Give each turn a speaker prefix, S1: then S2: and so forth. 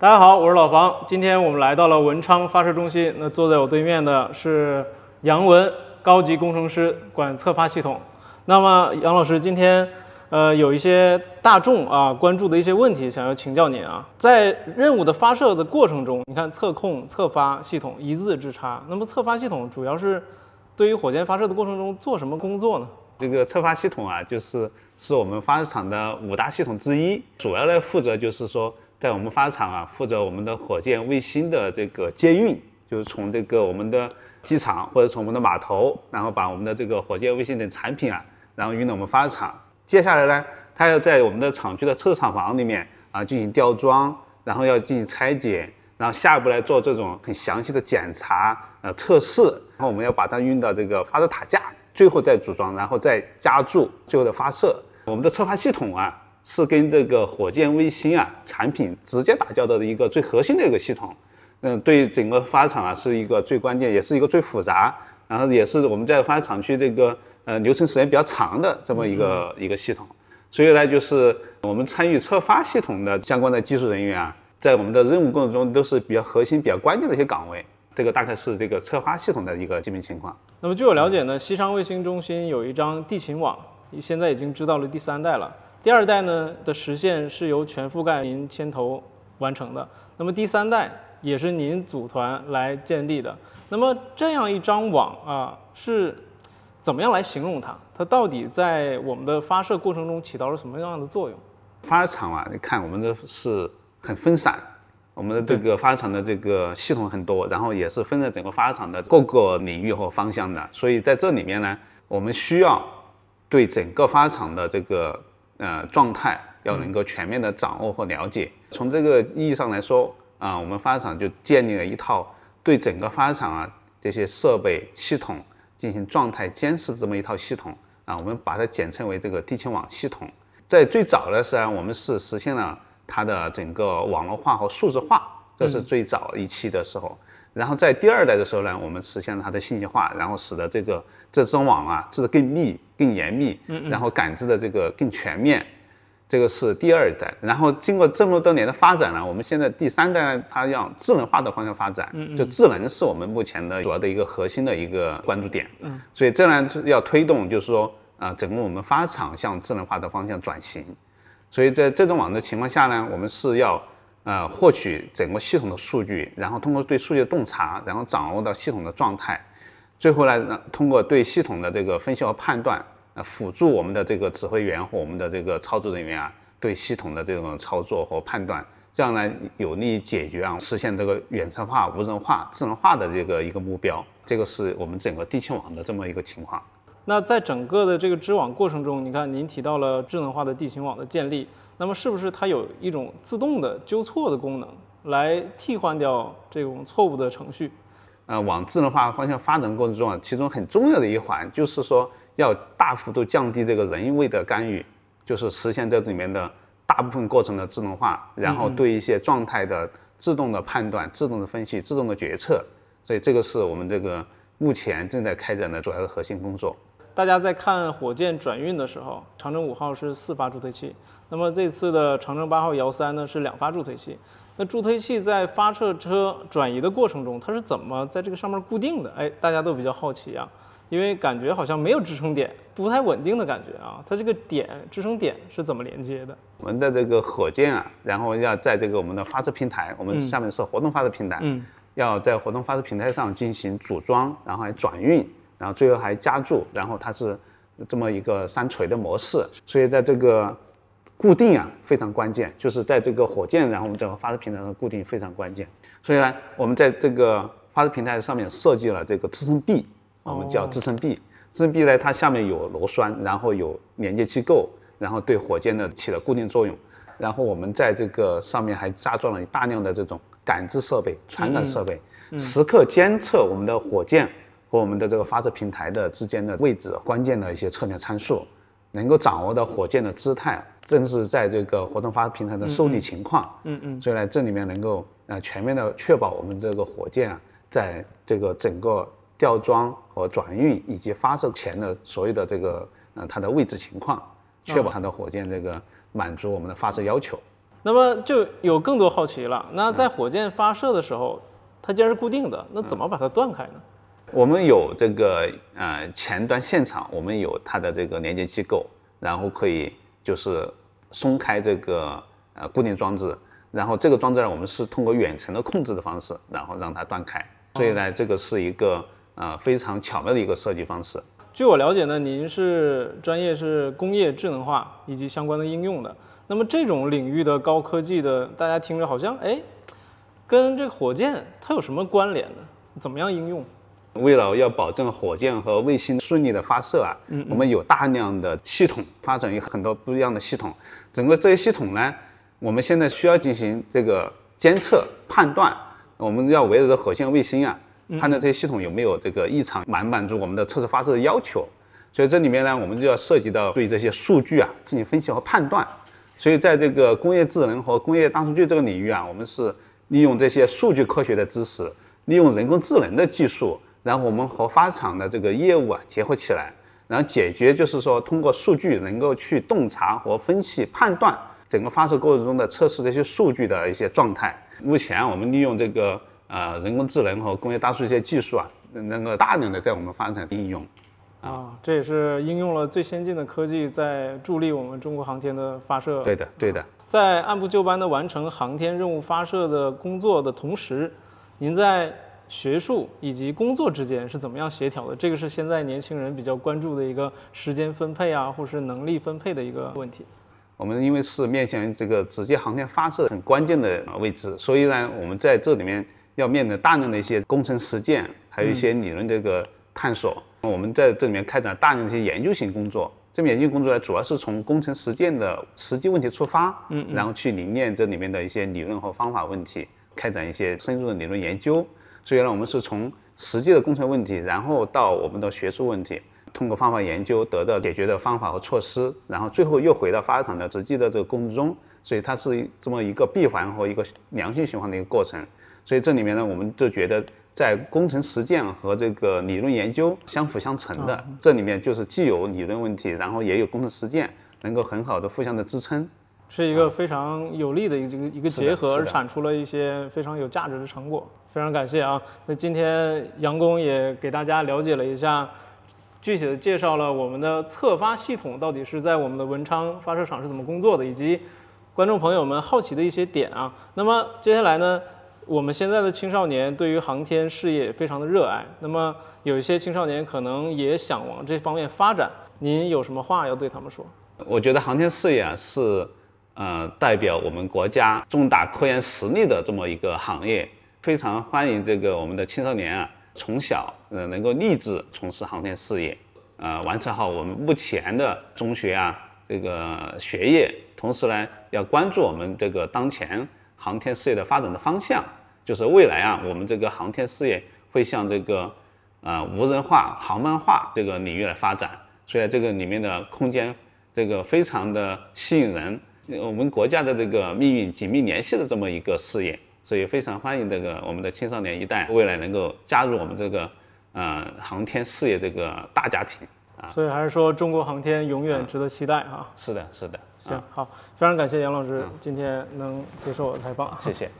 S1: 大家好，我是老房。今天我们来到了文昌发射中心。那坐在我对面的是杨文，高级工程师，管测发系统。那么杨老师，今天呃有一些大众啊关注的一些问题，想要请教您啊。在任务的发射的过程中，你看测控测发系统一字之差，那么测发系统主要是对于火箭发射的过程中做什么工作呢？这个测发系统啊，就
S2: 是是我们发射场的五大系统之一，主要来负责就是说。在我们发场啊，负责我们的火箭、卫星的这个接运，就是从这个我们的机场或者从我们的码头，然后把我们的这个火箭、卫星等产品啊，然后运到我们发场。接下来呢，它要在我们的厂区的测试厂房里面啊进行吊装，然后要进行拆解，然后下一步来做这种很详细的检查、呃测试，然后我们要把它运到这个发射塔架，最后再组装，然后再加注，最后的发射。我们的测发系统啊。是跟这个火箭卫星啊产品直接打交道的一个最核心的一个系统，嗯，对整个发射场啊是一个最关键，也是一个最复杂，然后也是我们在发射厂区这个呃流程时间比较长的这么一个一个系统。所以呢，就是我们参与测发系统的相关的技术人员啊，在我们的任务过程中都是比较核心、比较关键的一些岗位。这个大概是这个测发系统的一个基本情况。
S1: 那么据我了解呢，西昌卫星中心有一张地勤网，现在已经知道了第三代了。第二代呢的实现是由全覆盖您牵头完成的，那么第三代也是您组团来建立的。那么这样一张网啊，是怎么样来形容它？它到底在我们的发射过程中起到了什么样的作用？
S2: 发射场啊，你看我们这是很分散，我们的这个发射场的这个系统很多，然后也是分在整个发射场的各个领域和方向的。所以在这里面呢，我们需要对整个发射场的这个。呃，状态要能够全面的掌握和了解。从这个意义上来说，啊，我们发展厂就建立了一套对整个发展厂啊这些设备系统进行状态监视这么一套系统啊，我们把它简称为这个地勤网系统。在最早的时候，我们是实现了它的整个网络化和数字化，这是最早一期的时候。然后在第二代的时候呢，我们实现了它的信息化，然后使得这个这张网啊织得更密、更严密，然后感知的这个更全面，这个是第二代。然后经过这么多年的发展呢，我们现在第三代呢，它要智能化的方向发展，嗯，就智能是我们目前的主要的一个核心的一个关注点，嗯，所以这呢要推动就是说啊，整个我们发厂向智能化的方向转型。所以在这种网的情况下呢，我们是要。呃，获取整个系统的数据，然后通过对数据的洞察，然后掌握到系统的状态，最后呢，通过对系统的这个分析和判断，啊，辅助我们的这个指挥员和我们的这个操作人员啊，对系统的这种操作和判断，这样呢，有利于解决啊，实现这个远程化、无人化、智能化的这个一个目标。这个是我们整个地勤网的这么一个情况。
S1: 那在整个的这个织网过程中，你看您提到了智能化的地形网的建立，那么是不是它有一种自动的纠错的功能，来替换掉这种错误的程序？呃，往智能化方向
S2: 发展过程中啊，其中很重要的一环就是说要大幅度降低这个人为的干预，就是实现这里面的大部分过程的智能化，然后对一些状态的自动的判断、自动的分析、自动的决策。所以这个是我们这个目前正在开展的主要的核心工作。
S1: 大家在看火箭转运的时候，长征五号是四发助推器，那么这次的长征八号遥三呢是两发助推器。那助推器在发射车转移的过程中，它是怎么在这个上面固定的？哎，大家都比较好奇啊，因为感觉好像没有支撑点，不太稳定的感觉啊。它这个点支撑点是怎么连接的？
S2: 我们的这个火箭啊，然后要在这个我们的发射平台，我们下面是活动发射平台，嗯，要在活动发射平台上进行组装，然后来转运。然后最后还加注，然后它是这么一个三锤的模式，所以在这个固定啊非常关键，就是在这个火箭，然后我们整个发射平台上固定非常关键。所以呢，我们在这个发射平台上面设计了这个支撑臂，我们叫支撑臂。支撑臂呢，它下面有螺栓，然后有连接机构，然后对火箭呢起了固定作用。然后我们在这个上面还加装了大量的这种感知设备、传感设备，时刻监测我们的火箭。和我们的这个发射平台的之间的位置关键的一些测量参数，能够掌握到火箭的姿态，正是在这个活动发射平台的受力情况。嗯嗯。所以呢，这里面能够呃全面的确保我们这个火箭啊，在这个整个吊装和转运以及发射前的所有的这个呃它的位置情况，确保它的火箭这个满足我们的发射要求。
S1: 那么就有更多好奇了，那在火箭发射的时候，它既然是固定的，那怎么把它断开呢？
S2: 我们有这个呃前端现场，我们有它的这个连接机构，然后可以就是松开这个呃固定装置，然后这个装置呢，我们是通过远程的控制的方式，然后让它断开。所以呢，这个是一个呃非常巧妙的一个设计方式。
S1: 据我了解呢，您是专业是工业智能化以及相关的应用的。那么这种领域的高科技的，大家听着好像哎，跟这个火箭它有什么关联呢？怎么样应用？
S2: 为了要保证火箭和卫星顺利的发射啊，我们有大量的系统发展，有很多不一样的系统。整个这些系统呢，我们现在需要进行这个监测判断。我们要围绕着火箭卫星啊，判断这些系统有没有这个异常，满满足我们的测试发射的要求。所以这里面呢，我们就要涉及到对这些数据啊进行分析和判断。所以在这个工业智能和工业大数据这个领域啊，我们是利用这些数据科学的知识，利用人工智能的技术。然后我们和发射场的这个业务啊结合起来，然后解决就是说通过数据能够去洞察和分析判断整个发射过程中的测试的一些数据的一些状态。目前我们利用这个呃人工智能和工业大数据技术啊，能够大量的在我们发展应用。
S1: 啊，这也是应用了最先进的科技在助力我们中国航天的发射。对的，对的，在按部就班的完成航天任务发射的工作的同时，您在。学术以及工作之间是怎么样协调的？这个是现在年轻人比较关注的一个时间分配啊，或是能力分配的一个问题。
S2: 我们因为是面向这个直接航天发射很关键的位置，所以呢，我们在这里面要面对大量的一些工程实践，还有一些理论这个探索。我们在这里面开展大量的一些研究型工作。这研究工作呢，主要是从工程实践的实际问题出发，嗯，然后去凝练这里面的一些理论和方法问题，开展一些深入的理论研究。所以呢，我们是从实际的工程问题，然后到我们的学术问题，通过方法研究得到解决的方法和措施，然后最后又回到发展的实际的这个工作中，所以它是这么一个闭环和一个良性循环的一个过程。所以这里面呢，我们就觉得在工程实践和这个理论研究相辅相成的，这里面就是既有理论问题，然后也有工程实践，能够很好的互相的支撑，
S1: 是一个非常有利的一一个一个结合，而产出了一些非常有价值的成果。非常感谢啊！那今天杨工也给大家了解了一下，具体的介绍了我们的测发系统到底是在我们的文昌发射场是怎么工作的，以及观众朋友们好奇的一些点啊。那么接下来呢，我们现在的青少年对于航天事业非常的热爱，那么有一些青少年可能也想往这方面发展，您有什么话要对他们说？
S2: 我觉得航天事业是，呃，代表我们国家重大科研实力的这么一个行业。非常欢迎这个我们的青少年啊，从小呃能够立志从事航天事业，呃，完成好我们目前的中学啊这个学业，同时呢要关注我们这个当前航天事业的发展的方向，就是未来啊，我们这个航天事业会向这个呃无人化、航漫化这个领域来发展，所以这个里面的空间这个非常的吸引人，我们国家的这个命运紧密联系的这么一个事业。所以非常欢迎这个我们的青少年一代未来能够加入我们这个呃航天事业这个大家庭
S1: 啊！所以还是说中国航天永远值得期待哈！
S2: 是的，是的。行
S1: 好，非常感谢杨老师今天能接受我的采访，谢
S2: 谢。